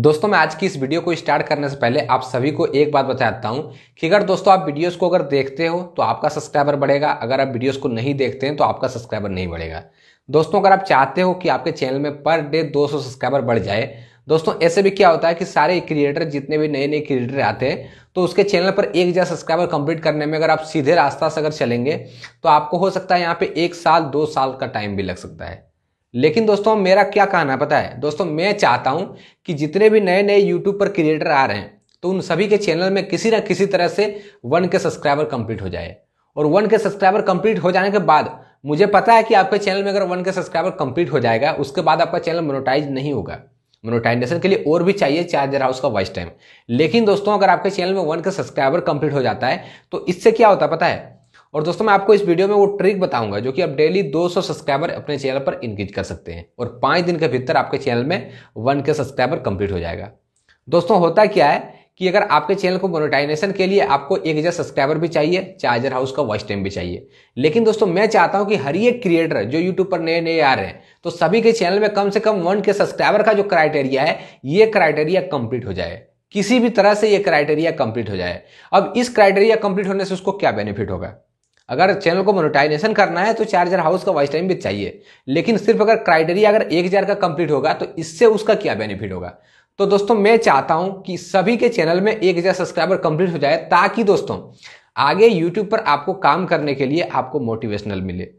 दोस्तों मैं आज की इस वीडियो को स्टार्ट करने से पहले आप सभी को एक बात बताता हूं कि अगर दोस्तों आप वीडियोस को अगर देखते हो तो आपका सब्सक्राइबर बढ़ेगा अगर आप वीडियोस को नहीं देखते हैं तो आपका सब्सक्राइबर नहीं बढ़ेगा दोस्तों अगर आप चाहते हो कि आपके चैनल में पर डे 200 सब्सक्राइबर बढ़ जाए दोस्तों ऐसे भी क्या होता है कि सारे क्रिएटर जितने भी नए नए क्रिएटर आते हैं तो उसके चैनल पर एक हज़ार सब्सक्राइबर कंप्लीट करने में अगर आप सीधे रास्ता से अगर चलेंगे तो आपको हो सकता है यहाँ पे एक साल दो साल का टाइम भी लग सकता है लेकिन दोस्तों मेरा क्या कहना पता है दोस्तों मैं चाहता हूं कि जितने भी नए नए यूट्यूब पर क्रिएटर आ रहे हैं तो उन सभी के चैनल में किसी ना किसी तरह से वन के सब्सक्राइबर कंप्लीट हो जाए और वन के सब्सक्राइबर कंप्लीट हो जाने के बाद मुझे पता है कि आपके चैनल में अगर वन के सब्सक्राइबर कंप्लीट हो जाएगा उसके बाद आपका चैनल मोनोटाइज नहीं होगा मोनोटाइजेशन के लिए और भी चाहिए चार हाउस का वॉइस टाइम लेकिन दोस्तों अगर आपके चैनल में वन के सब्सक्राइबर कंप्लीट हो जाता है तो इससे क्या होता पता है और दोस्तों मैं आपको इस वीडियो में वो ट्रिक बताऊंगा जो कि आप डेली 200 सब्सक्राइबर अपने चैनल पर इंक्रीज कर सकते हैं और पाँच दिन के भीतर आपके चैनल में वन के सब्सक्राइबर कंप्लीट हो जाएगा दोस्तों होता क्या है कि अगर आपके चैनल को मोनेटाइजेशन के लिए आपको एक हज़ार सब्सक्राइबर भी चाहिए चार्जर हाउस का वॉच टाइम भी चाहिए लेकिन दोस्तों मैं चाहता हूं कि हर एक क्रिएटर जो यूट्यूब पर नए नए आ रहे हैं तो सभी के चैनल में कम से कम वन के सब्सक्राइबर का जो क्राइटेरिया है ये क्राइटेरिया कंप्लीट हो जाए किसी भी तरह से ये क्राइटेरिया कंप्लीट हो जाए अब इस क्राइटेरिया कंप्लीट होने से उसको क्या बेनिफिट होगा अगर चैनल को मोनोटाइजेशन करना है तो चार हज़ार हाउस का वॉइस टाइम भी चाहिए लेकिन सिर्फ अगर क्राइटेरिया अगर एक हज़ार का कंप्लीट होगा तो इससे उसका क्या बेनिफिट होगा तो दोस्तों मैं चाहता हूं कि सभी के चैनल में एक हज़ार सब्सक्राइबर कंप्लीट हो जाए ताकि दोस्तों आगे यूट्यूब पर आपको काम करने के लिए आपको मोटिवेशनल मिले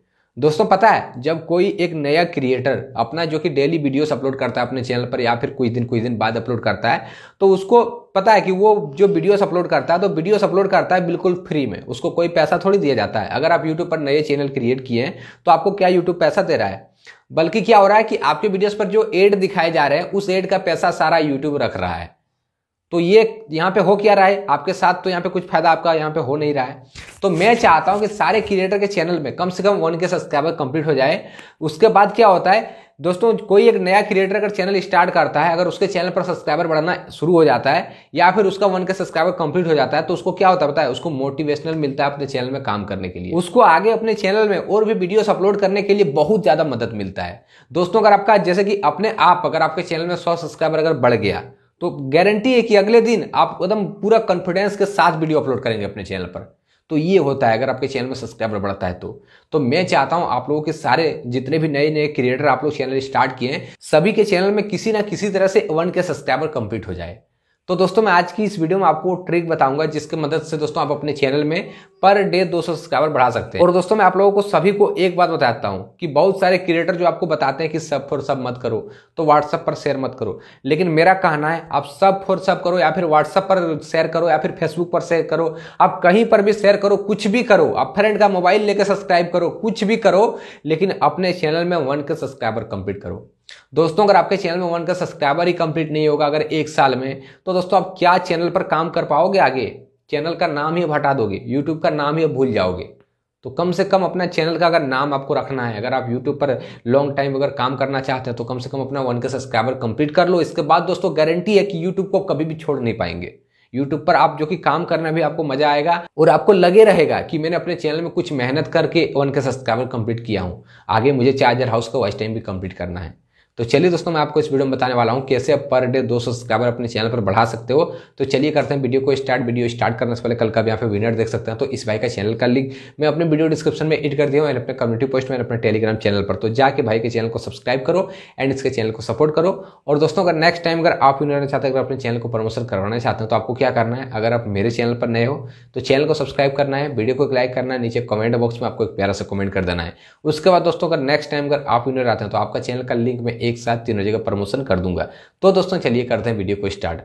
दोस्तों पता है जब कोई एक नया क्रिएटर अपना जो कि डेली वीडियोस अपलोड करता है अपने चैनल पर या फिर कुछ दिन कुछ दिन बाद अपलोड करता है तो उसको पता है कि वो जो वीडियोस अपलोड करता है तो वीडियोस अपलोड करता है बिल्कुल फ्री में उसको कोई पैसा थोड़ी दिया जाता है अगर आप यूट्यूब पर नए चैनल क्रिएट किए हैं तो आपको क्या यूट्यूब पैसा दे रहा है बल्कि क्या हो रहा है कि आपके वीडियोज पर जो एड दिखाए जा रहे हैं उस एड का पैसा सारा यूट्यूब रख रहा है तो ये यहाँ पे हो क्या रहा है आपके साथ तो यहाँ पे कुछ फायदा आपका यहाँ पे हो नहीं रहा है तो मैं चाहता हूँ कि सारे क्रिएटर के चैनल में कम से कम वन के सब्सक्राइबर कंप्लीट हो जाए उसके बाद क्या होता है दोस्तों कोई एक नया क्रिएटर अगर चैनल स्टार्ट करता है अगर उसके चैनल पर सब्सक्राइबर बढ़ना शुरू हो जाता है या फिर उसका वन के सब्सक्राइबर कंप्लीट हो जाता है तो उसको क्या होता है उसको मोटिवेशनल मिलता है अपने चैनल में काम करने के लिए उसको आगे अपने चैनल में और भी वीडियोस अपलोड करने के लिए बहुत ज़्यादा मदद मिलता है दोस्तों अगर आपका जैसे कि अपने आप अगर आपके चैनल में सौ सब्सक्राइबर अगर बढ़ गया तो गारंटी है कि अगले दिन आप एकदम पूरा कॉन्फिडेंस के साथ वीडियो अपलोड करेंगे अपने चैनल पर तो ये होता है अगर आपके चैनल में सब्सक्राइबर बढ़ता है तो तो मैं चाहता हूं आप लोगों के सारे जितने भी नए नए क्रिएटर आप लोग चैनल स्टार्ट किए हैं सभी के चैनल में किसी ना किसी तरह से वन के सब्सक्राइबर कंप्लीट हो जाए तो दोस्तों मैं आज की इस वीडियो में आपको ट्रिक बताऊंगा जिसकी मदद से दोस्तों आप अपने चैनल में पर डे 200 सब्सक्राइबर बढ़ा सकते हैं और दोस्तों मैं आप लोगों को सभी को एक बात बताता हूं कि बहुत सारे क्रिएटर जो आपको बताते हैं कि सब फॉर सब मत करो तो व्हाट्सअप पर शेयर मत करो लेकिन मेरा कहना है आप सब फॉर सब करो या फिर व्हाट्सअप पर शेयर करो या फिर फेसबुक पर शेयर करो आप कहीं पर भी शेयर करो कुछ भी करो आप फ्रेंड का मोबाइल लेकर सब्सक्राइब करो कुछ भी करो लेकिन अपने चैनल में वन के सब्सक्राइबर कंप्लीट करो दोस्तों अगर आपके चैनल में वन का सब्सक्राइबर ही कंप्लीट नहीं होगा अगर एक साल में तो दोस्तों आप क्या चैनल पर काम कर पाओगे आगे चैनल का नाम ही हटा दोगे यूट्यूब का नाम ही भूल जाओगे तो कम से कम अपना चैनल का अगर नाम आपको रखना है अगर आप यूट्यूब पर लॉन्ग टाइम अगर काम करना चाहते हैं तो कम से कम अपना वन के सब्सक्राइबर कंप्लीट कर लो इसके बाद दोस्तों गारंटी है कि यूट्यूब को कभी भी छोड़ नहीं पाएंगे यूट्यूब पर आप जो कि काम करना भी आपको मजा आएगा और आपको लगे रहेगा कि मैंने अपने चैनल में कुछ मेहनत करके वन के सब्सक्राइबर कंप्लीट किया हूँ आगे मुझे चार्जर हाउस का वॉइस टाइम भी कंप्लीट करना है तो चलिए दोस्तों मैं आपको इस वीडियो में बताने वाला हूँ कैसे आप पर डे दो सब्सक्राइबर अपने चैनल पर बढ़ा सकते हो तो चलिए करते हैं वीडियो को स्टार्ट वीडियो स्टार्ट करने से पहले कल का भी यहाँ पे विनर देख सकते हैं तो इस भाई का चैनल का लिंक मैं अपने वीडियो डिस्क्रिप्शन में एड कर दिया हूँ एंड अपने कम्युनिटी पोस्ट में अपने टेलीग्राम चैनल पर तो जाकर भाई के चैनल को सब्सक्राइब करो एंड इसके चैनल को सपोर्ट करो और दोस्तों अगर नेक्स्ट टाइम अगर आप विनर चाहते हैं अगर अपने चैनल को प्रमोशन करवाना चाहते हैं तो आपको क्या करना है अगर आप मेरे चैनल पर नए हो तो चैनल को सब्सक्राइब करना है वीडियो को लाइक करना है नीचे कमेंट बॉक्स में आपको एक प्यारा सा कमेंट कर देना है उसके बाद दोस्तों अगर नेक्स्ट टाइम अगर आप विनर आते हैं तो आपका चैनल का लिंक में एक साथ तीनों जगह प्रमोशन कर दूंगा तो दोस्तों चलिए करते हैं वीडियो को स्टार्ट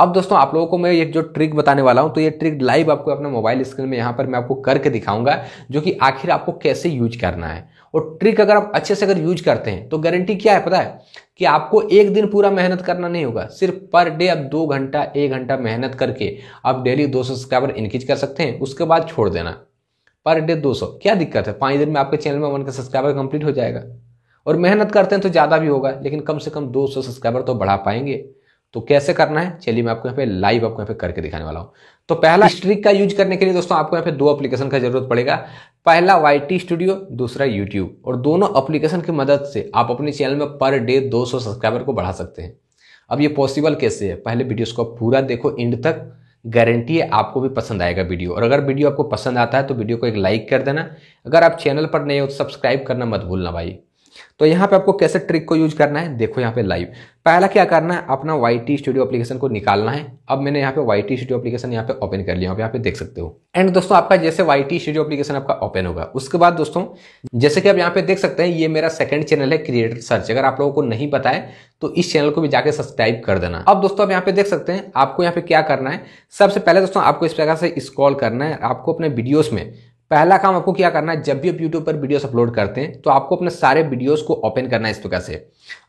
अब दोस्तों आप लोगों को मैं ये जो ट्रिक बताने वाला हूँ तो ये ट्रिक लाइव आपको अपने मोबाइल स्क्रीन में यहाँ पर मैं आपको करके दिखाऊंगा जो कि आखिर आपको कैसे यूज करना है और ट्रिक अगर आप अच्छे से अगर यूज करते हैं तो गारंटी क्या है पता है कि आपको एक दिन पूरा मेहनत करना नहीं होगा सिर्फ पर डे आप दो घंटा एक घंटा मेहनत करके आप डेली 200 सब्सक्राइबर इंक्रीज कर सकते हैं उसके बाद छोड़ देना पर डे 200 क्या दिक्कत है पांच दिन में आपके चैनल में वन का सब्सक्राइबर कंप्लीट हो जाएगा और मेहनत करते हैं तो ज़्यादा भी होगा लेकिन कम से कम 200 सब्सक्राइबर तो बढ़ा पाएंगे तो कैसे करना है चलिए मैं आपको यहाँ पे लाइव आपको यहाँ पे करके दिखाने वाला हूँ तो पहला स्ट्रिक का यूज करने के लिए दोस्तों आपको यहाँ पे दो एप्लीकेशन का जरूरत पड़ेगा पहला वाई स्टूडियो दूसरा यूट्यूब और दोनों एप्लीकेशन की मदद से आप अपने चैनल में पर डे 200 सब्सक्राइबर को बढ़ा सकते हैं अब ये पॉसिबल कैसे है पहले वीडियो को पूरा देखो एंड तक गारंटी है आपको भी पसंद आएगा वीडियो और अगर वीडियो आपको पसंद आता है तो वीडियो को एक लाइक कर देना अगर आप चैनल पर नए हो तो सब्सक्राइब करना मत भूलना भाई तो यहाँ पे आपको कैसे ट्रिक को यूज करना है देखो यहाँ पे लाइव पहला क्या करना है अपना वाई टी स्टूडियो अपलीकेशन को निकालना है अब मैंने यहाँ पे वाई टी स्टूडियो अपलीकेशन यहाँ पे ओपन कर लिया यहाँ पे देख सकते हो एंड दोस्तों आपका जैसे वाई टी स्टूडियो अपलीकेशन आपका ओपन होगा उसके बाद दोस्तों जैसे कि आप यहाँ पे देख सकते हैं ये मेरा सेकंड चैनल है क्रिएटर सर्च अगर आप लोगों को नहीं पता है तो इस चैनल को भी जाकर सब्सक्राइब कर देना अब दोस्तों आप यहाँ पे देख सकते हैं आपको यहाँ पे क्या करना है सबसे पहले दोस्तों आपको इस प्रकार से स्क्रॉल करना है आपको अपने वीडियोज में पहला काम आपको क्या करना है जब भी आप यूट्यूब पर वीडियोस अपलोड करते हैं तो आपको अपने सारे वीडियोस को ओपन करना है इस प्रकार से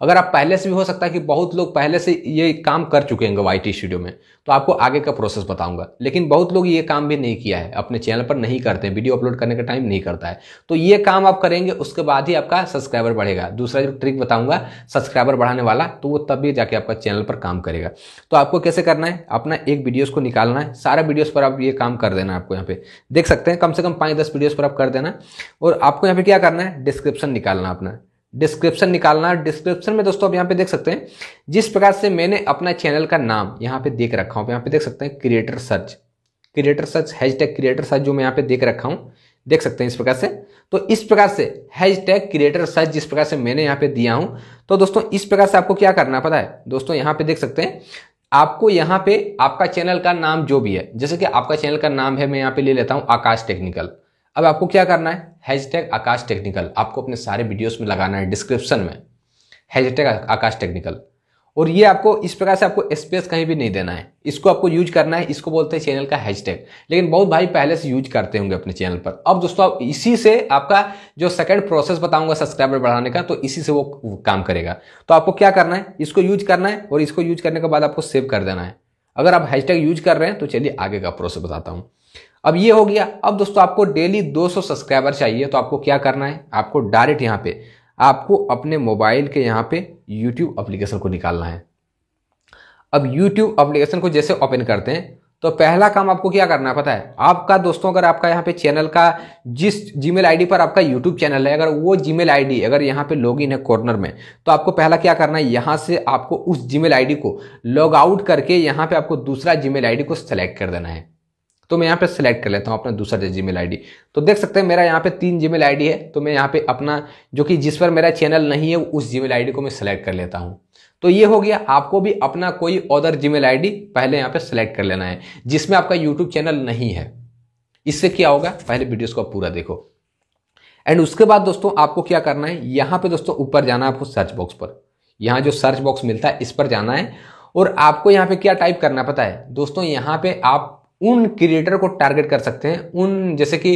अगर आप पहले से भी हो सकता है कि बहुत लोग पहले से ये काम कर चुके होंगे वाई टी स्टूडियो में तो आपको आगे का प्रोसेस बताऊंगा लेकिन बहुत लोग ये काम भी नहीं किया है अपने चैनल पर नहीं करते वीडियो अपलोड करने का टाइम नहीं करता है तो ये काम आप करेंगे उसके बाद ही आपका सब्सक्राइबर बढ़ेगा दूसरा जो ट्रिक बताऊंगा सब्सक्राइबर बढ़ाने वाला तो वो भी जाके आपका चैनल पर काम करेगा तो आपको कैसे करना है अपना एक वीडियोज को निकालना है सारा वीडियोज पर आप ये काम कर देना आपको यहाँ पे देख सकते हैं कम से कम पाँच दस वीडियोज पर आप कर देना और आपको यहाँ पे क्या करना है डिस्क्रिप्शन निकालना अपना डिस्क्रिप्शन निकालना डिस्क्रिप्शन में दोस्तों आप यहाँ पे देख सकते हैं जिस प्रकार से मैंने अपना चैनल का नाम यहाँ पे देख रखा हूँ यहाँ पे देख सकते हैं creator search creator search hashtag creator search जो मैं यहाँ पे देख रखा हूँ देख सकते हैं इस प्रकार से तो इस प्रकार से हैज टैग क्रिएटर सर्च जिस प्रकार से मैंने यहाँ पे दिया हूँ तो दोस्तों इस प्रकार से आपको क्या करना पता है दोस्तों यहाँ पे देख सकते हैं आपको यहाँ पे आपका चैनल का नाम जो भी है जैसे कि आपका चैनल का नाम है मैं यहाँ पे ले लेता हूँ आकाश टेक्निकल अब आपको क्या करना है हैशटैग आकाश टेक्निकल आपको अपने सारे वीडियोस में लगाना है डिस्क्रिप्शन में हैशटैग आकाश टेक्निकल और ये आपको इस प्रकार से आपको स्पेस कहीं भी नहीं देना है इसको आपको यूज करना है इसको बोलते हैं चैनल का हैशटैग लेकिन बहुत भाई पहले से यूज करते होंगे अपने चैनल पर अब दोस्तों आप इसी से आपका जो सेकंड प्रोसेस बताऊंगा सब्सक्राइबर बढ़ाने का तो इसी से वो काम करेगा तो आपको क्या करना है इसको यूज करना है और इसको यूज करने के बाद आपको सेव कर देना है अगर आप हैशटैग यूज कर रहे हैं तो चलिए आगे का प्रोसेस बताता हूँ अब ये हो गया अब दोस्तों आपको डेली 200 सब्सक्राइबर चाहिए तो आपको क्या करना है आपको डायरेक्ट यहाँ पे आपको अपने मोबाइल के यहाँ पे यूट्यूब अप्लीकेशन को निकालना है अब यूट्यूब अप्लीकेशन को जैसे ओपन करते हैं तो पहला काम आपको क्या करना है पता है आपका दोस्तों अगर आपका यहाँ पे चैनल का जिस जीमेल आईडी पर आपका यूट्यूब चैनल है अगर वो जीमेल आईडी अगर यहाँ पे लॉगिन है कॉर्नर में तो आपको पहला क्या करना है यहाँ से आपको उस जीमेल आईडी को लॉग आउट करके यहाँ पे आपको दूसरा जीमेल आईडी को सेलेक्ट कर देना है तो मैं यहाँ पे सेलेक्ट कर लेता हूँ अपना दूसरा जी मेल तो देख सकते हैं मेरा यहाँ पे तीन जी मेल है तो मैं यहाँ पे अपना जो कि जिस पर मेरा चैनल नहीं है उस जी मेल को मैं सेलेक्ट कर लेता हूँ तो ये हो गया आपको भी अपना कोई अदर जी मेल पहले यहाँ पे सेलेक्ट कर लेना है जिसमें आपका यूट्यूब चैनल नहीं है इससे क्या होगा पहले वीडियोज को पूरा देखो एंड उसके बाद दोस्तों आपको क्या करना है यहाँ पे दोस्तों ऊपर जाना है आपको सर्च बॉक्स पर यहाँ जो सर्च बॉक्स मिलता है इस पर जाना है और आपको यहाँ पे क्या टाइप करना पता है दोस्तों यहाँ पे आप उन क्रिएटर को टारगेट कर सकते हैं उन जैसे कि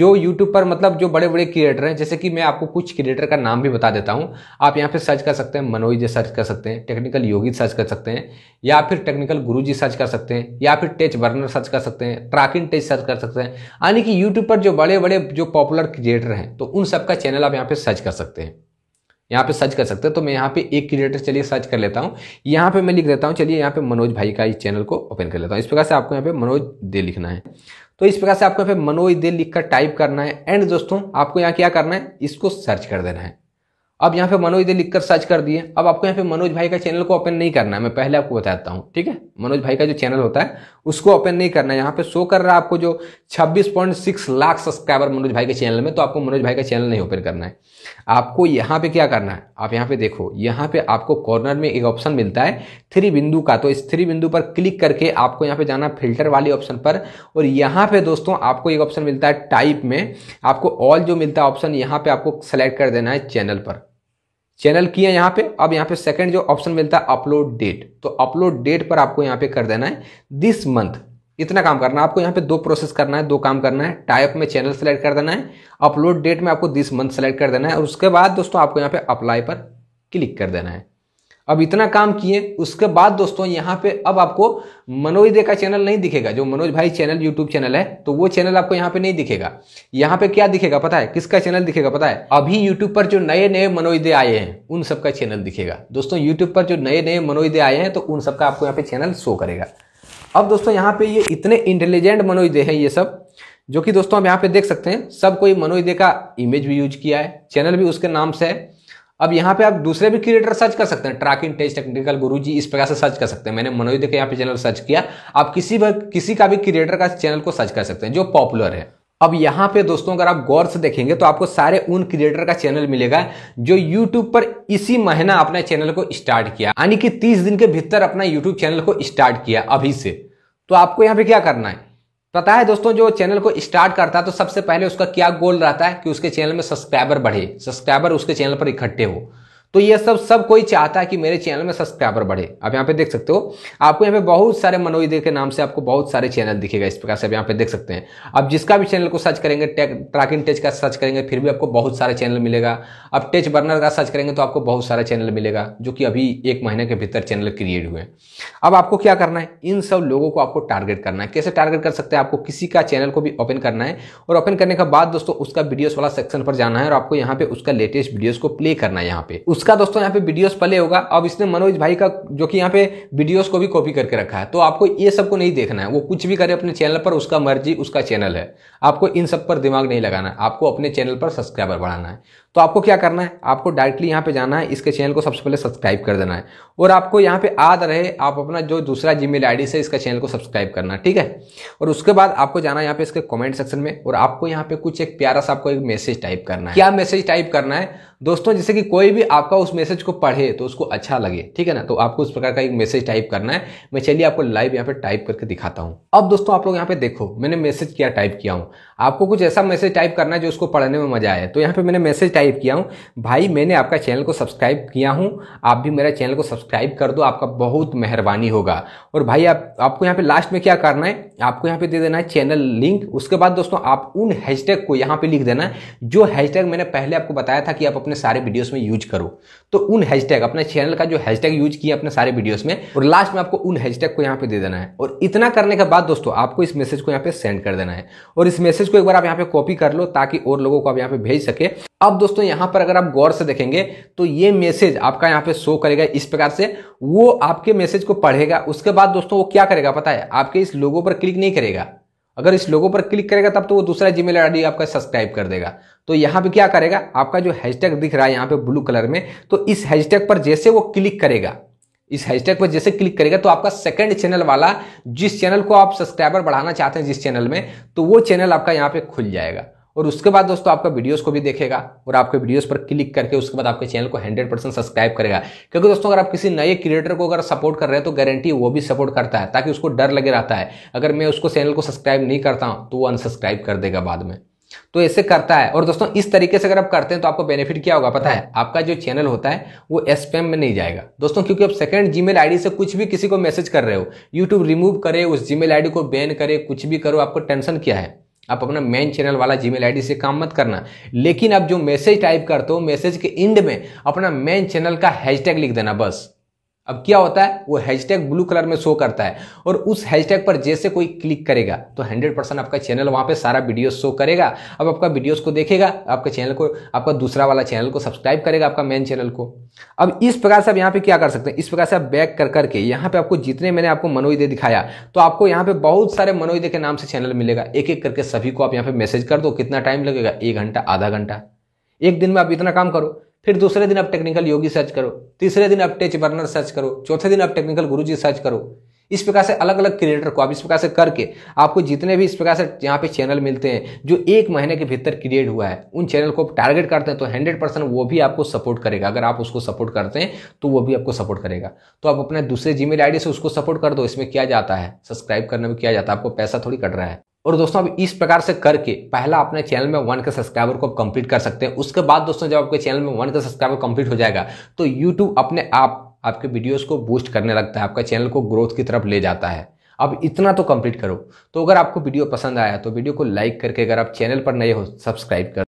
जो यूट्यूब पर मतलब जो बड़े बड़े क्रिएटर हैं जैसे कि मैं आपको कुछ क्रिएटर का नाम भी बता देता हूँ आप यहाँ पे सर्च कर सकते हैं मनोज जी सर्च कर सकते हैं टेक्निकल योगी सर्च कर सकते हैं या फिर टेक्निकल गुरु जी सर्च कर सकते हैं या फिर टेच बर्नर सर्च कर सकते हैं ट्राकिंग टेच सर्च कर सकते हैं यानी कि यूट्यूब पर जो बड़े बड़े जो पॉपुलर क्रिएटर हैं तो उन सबका चैनल आप यहाँ पर सर्च कर सकते हैं यहाँ पे सर्च कर सकते हैं तो मैं यहाँ पे एक क्रिएटर चलिए सर्च कर लेता हूँ यहाँ पे मैं लिख देता हूँ चलिए यहाँ पे मनोज भाई का इस चैनल को ओपन कर लेता हूँ इस प्रकार से आपको यहाँ पे मनोज दे लिखना है तो इस प्रकार से आपको यहाँ पे मनोज दे लिख कर टाइप करना है एंड दोस्तों आपको यहाँ क्या करना है इसको सर्च कर देना है अब यहाँ पे मनोज दे लिखकर सर्च कर दिए अब आपको यहाँ पे मनोज भाई का चैनल को ओपन नहीं करना है मैं पहले आपको बताता हूँ ठीक है मनोज भाई का जो चैनल होता है उसको ओपन नहीं करना है यहाँ पे शो कर रहा है आपको जो 26.6 लाख सब्सक्राइबर मनोज भाई के चैनल में तो आपको मनोज भाई का चैनल नहीं ओपन करना है आपको यहाँ पे क्या करना है आप यहाँ पे देखो यहाँ पे आपको कॉर्नर में एक ऑप्शन मिलता है थ्री बिंदु का तो इस थ्री बिंदु पर क्लिक करके आपको यहाँ पे जाना फिल्टर वाले ऑप्शन पर और यहाँ पे दोस्तों आपको एक ऑप्शन मिलता है टाइप में आपको ऑल जो मिलता है ऑप्शन यहाँ पे आपको सेलेक्ट कर देना है चैनल पर चैनल किया यहाँ पे अब यहाँ पे सेकंड जो ऑप्शन मिलता है अपलोड डेट तो अपलोड डेट पर आपको यहाँ पे कर देना है दिस मंथ इतना काम करना है आपको यहाँ पे दो प्रोसेस करना है दो काम करना है टाइप में चैनल सेलेक्ट कर देना है अपलोड डेट में आपको दिस मंथ सेलेक्ट कर देना है और उसके बाद दोस्तों आपको यहाँ पे अप्लाई पर क्लिक कर देना है अब इतना काम किए उसके बाद दोस्तों यहाँ पे अब आपको मनोज दे का चैनल नहीं दिखेगा जो मनोज भाई चैनल यूट्यूब चैनल है तो वो चैनल आपको यहाँ पे नहीं दिखेगा यहाँ पे क्या दिखेगा पता है किसका चैनल दिखेगा पता है अभी यूट्यूब पर जो नए नए मनोज दे आए हैं उन सबका चैनल दिखेगा दोस्तों यूट्यूब पर जो नए नए मनोज दे आए हैं तो उन सबका आपको यहाँ पे चैनल शो करेगा अब दोस्तों यहाँ पे ये इतने इंटेलिजेंट मनोज दे है ये सब जो कि दोस्तों आप यहाँ पे देख सकते हैं सब कोई मनोज दे का इमेज भी यूज किया है चैनल भी उसके नाम से है अब यहाँ पे आप दूसरे भी क्रिएटर सर्च कर सकते हैं ट्रैकिंग टेस्ट टेक्निकल गुरु जी इस प्रकार से सर्च कर सकते हैं मैंने मनोज देखे यहाँ पे चैनल सर्च किया आप किसी भी किसी का भी क्रिएटर का चैनल को सर्च कर सकते हैं जो पॉपुलर है अब यहाँ पे दोस्तों अगर आप गौर से देखेंगे तो आपको सारे उन क्रिएटर का चैनल मिलेगा जो यूट्यूब पर इसी महीना अपने चैनल को स्टार्ट किया यानी कि तीस दिन के भीतर अपना यूट्यूब चैनल को स्टार्ट किया अभी से तो आपको यहाँ पे क्या करना है पता है दोस्तों जो चैनल को स्टार्ट करता है तो सबसे पहले उसका क्या गोल रहता है कि उसके चैनल में सब्सक्राइबर बढ़े सब्सक्राइबर उसके चैनल पर इकट्ठे हो तो ये सब सब कोई चाहता है कि मेरे चैनल में सब्सक्राइबर बढ़े आप यहाँ पे देख सकते हो आपको यहाँ पे बहुत सारे मनोज के नाम से आपको बहुत सारे चैनल दिखेगा इस प्रकार से आप यहाँ पे देख सकते हैं अब जिसका भी चैनल को सर्च करेंगे ट्रैकिंग टेच का सर्च करेंगे फिर भी आपको बहुत सारे चैनल मिलेगा अब टेच बर्नर का सर्च करेंगे तो आपको बहुत सारे चैनल मिलेगा जो कि अभी एक महीने के भीतर चैनल क्रिएट हुए अब आपको क्या करना है इन सब लोगों को आपको टारगेट करना है कैसे टारगेट कर सकते हैं आपको किसी का चैनल को भी ओपन करना है और ओपन करने के बाद दोस्तों उसका वीडियोस वाला सेक्शन पर जाना है और आपको यहाँ पे उसका लेटेस्ट वीडियोस को प्ले करना है यहाँ पे उस उसका दोस्तों यहाँ पे वीडियोस पले होगा अब इसने मनोज भाई का जो कि यहाँ पे वीडियोस को भी कॉपी करके रखा है तो आपको ये सब को नहीं देखना है वो कुछ भी करे अपने चैनल पर उसका मर्जी उसका चैनल है आपको इन सब पर दिमाग नहीं लगाना है आपको अपने चैनल पर सब्सक्राइबर बढ़ाना है तो आपको क्या करना है आपको डायरेक्टली यहाँ पे जाना है इसके चैनल को सबसे पहले सब्सक्राइब कर देना है और आपको यहाँ पे याद रहे आप अपना जो दूसरा जी मेल से इसका चैनल को सब्सक्राइब करना ठीक है और उसके बाद आपको जाना है यहाँ पे इसके कॉमेंट सेक्शन में और आपको यहाँ पे कुछ एक प्यारा सा आपको एक मैसेज टाइप करना है क्या मैसेज टाइप करना है दोस्तों जैसे कि कोई भी आपका उस मैसेज को पढ़े तो उसको अच्छा लगे ठीक है ना तो आपको उस प्रकार का एक मैसेज टाइप करना है मैं चलिए आपको लाइव यहाँ पे टाइप करके दिखाता हूँ अब दोस्तों आप लोग यहाँ पे देखो मैंने मैसेज क्या टाइप किया हूँ आपको कुछ ऐसा मैसेज टाइप करना है जो उसको पढ़ने में मजा आए तो यहाँ पे मैंने मैसेज टाइप किया हूँ भाई मैंने आपका चैनल को सब्सक्राइब किया हूँ आप भी मेरा चैनल को सब्सक्राइब कर दो आपका बहुत मेहरबानी होगा और भाई आप आपको यहाँ पे लास्ट में क्या करना है आपको यहाँ पे दे देना है चैनल लिंक उसके बाद दोस्तों आप उन हैशटैग को यहाँ पे लिख देना है जो हैशटैग मैंने पहले आपको बताया था कि आप अपने सारे वीडियोस में यूज करो तो उन हैशटैग अपने चैनल का जो हैशटैग यूज किया अपने सारे वीडियोस में और लास्ट में आपको उन हैशटैग को यहाँ पे दे देना है और इतना करने के बाद दोस्तों आपको इस मैसेज को यहाँ पे सेंड कर देना है और इस मैसेज उसको एक बार आप यहाँ पे कॉपी कर लो ताकि और लोगों को आप यहाँ पे भेज सके अब दोस्तों यहाँ पर अगर आप गौर से देखेंगे तो ये मैसेज आपका यहाँ पे शो करेगा इस प्रकार से वो आपके मैसेज को पढ़ेगा उसके बाद दोस्तों वो क्या करेगा पता है आपके इस लोगो पर क्लिक नहीं करेगा अगर इस लोगों पर क्लिक करेगा तब तो वो दूसरा जीमेल आईडी आपका सब्सक्राइब कर देगा तो यहाँ पे क्या करेगा आपका जो हैशटैग दिख रहा है यहाँ पे ब्लू कलर में तो इस हैशटैग पर जैसे वो क्लिक करेगा इस हैशटैग पर जैसे क्लिक करेगा तो आपका सेकंड चैनल वाला जिस चैनल को आप सब्सक्राइबर बढ़ाना चाहते हैं जिस चैनल में तो वो चैनल आपका यहाँ पे खुल जाएगा और उसके बाद दोस्तों आपका वीडियोस को भी देखेगा और आपके वीडियोस पर क्लिक करके उसके बाद आपके चैनल को 100 परसेंट सब्सक्राइब करेगा क्योंकि दोस्तों अगर आप किसी नए क्रिएटर को अगर सपोर्ट कर रहे हैं तो गारंटी वो भी सपोर्ट करता है ताकि उसको डर लगे रहता है अगर मैं उसको चैनल को सब्सक्राइब नहीं करता हूं तो वो अनसब्सक्राइब कर देगा बाद में तो ऐसे करता है और दोस्तों इस तरीके से अगर आप करते हैं तो आपको बेनिफिट क्या होगा पता है हाँ। आपका जो चैनल होता है वो एसपीएम में नहीं जाएगा दोस्तों क्योंकि आप सेकंड जीमेल आईडी से कुछ भी किसी को मैसेज कर रहे हो यूट्यूब रिमूव करे उस जीमेल आईडी को बैन करे कुछ भी करो आपको टेंशन क्या है आप अपना मेन चैनल वाला जीमेल आईडी से काम मत करना लेकिन आप जो मैसेज टाइप करते हो मैसेज के इंड में अपना मेन चैनल का हैशटैग लिख देना बस अब क्या होता है वो हैशटैग ब्लू कलर में शो करता है और उस हैशटैग पर जैसे कोई क्लिक करेगा तो 100 परसेंट आपका चैनल वहां पे सारा वीडियो शो करेगा अब आपका वीडियोस को देखेगा आपके चैनल को आपका दूसरा वाला चैनल को सब्सक्राइब करेगा आपका मेन चैनल को अब इस प्रकार से आप यहाँ पे क्या कर सकते हैं इस प्रकार से आप बैक कर करके यहाँ पे आपको जितने मैंने आपको मनोईदे दिखाया तो आपको यहाँ पे बहुत सारे मनोईदे के नाम से चैनल मिलेगा एक एक करके सभी को आप यहाँ पे मैसेज कर दो कितना टाइम लगेगा एक घंटा आधा घंटा एक दिन में आप इतना काम करो फिर दूसरे दिन आप टेक्निकल योगी सर्च करो तीसरे दिन आप टेच बर्नर सर्च करो चौथे दिन आप टेक्निकल जी सर्च करो इस प्रकार से अलग अलग क्रिएटर को आप इस प्रकार से करके आपको जितने भी इस प्रकार से यहाँ पे चैनल मिलते हैं जो एक महीने के भीतर क्रिएट हुआ है उन चैनल को आप टारगेट करते हैं तो 100 परसेंट वो भी आपको सपोर्ट करेगा अगर आप उसको सपोर्ट करते हैं तो वो भी आपको सपोर्ट करेगा तो आप अपने दूसरे जीमेल आईडी से उसको सपोर्ट कर दो इसमें किया जाता है सब्सक्राइब करने में किया जाता है आपको पैसा थोड़ी कट रहा है और दोस्तों अब इस प्रकार से करके पहला अपने चैनल में वन के सब्सक्राइबर को कंप्लीट कर सकते हैं उसके बाद दोस्तों जब आपके चैनल में वन का सब्सक्राइबर कंप्लीट हो जाएगा तो यूट्यूब अपने आप आपके वीडियोस को बूस्ट करने लगता है आपका चैनल को ग्रोथ की तरफ ले जाता है अब इतना तो कंप्लीट करो तो अगर आपको वीडियो पसंद आया तो वीडियो को लाइक करके अगर आप चैनल पर नए हो सब्सक्राइब कर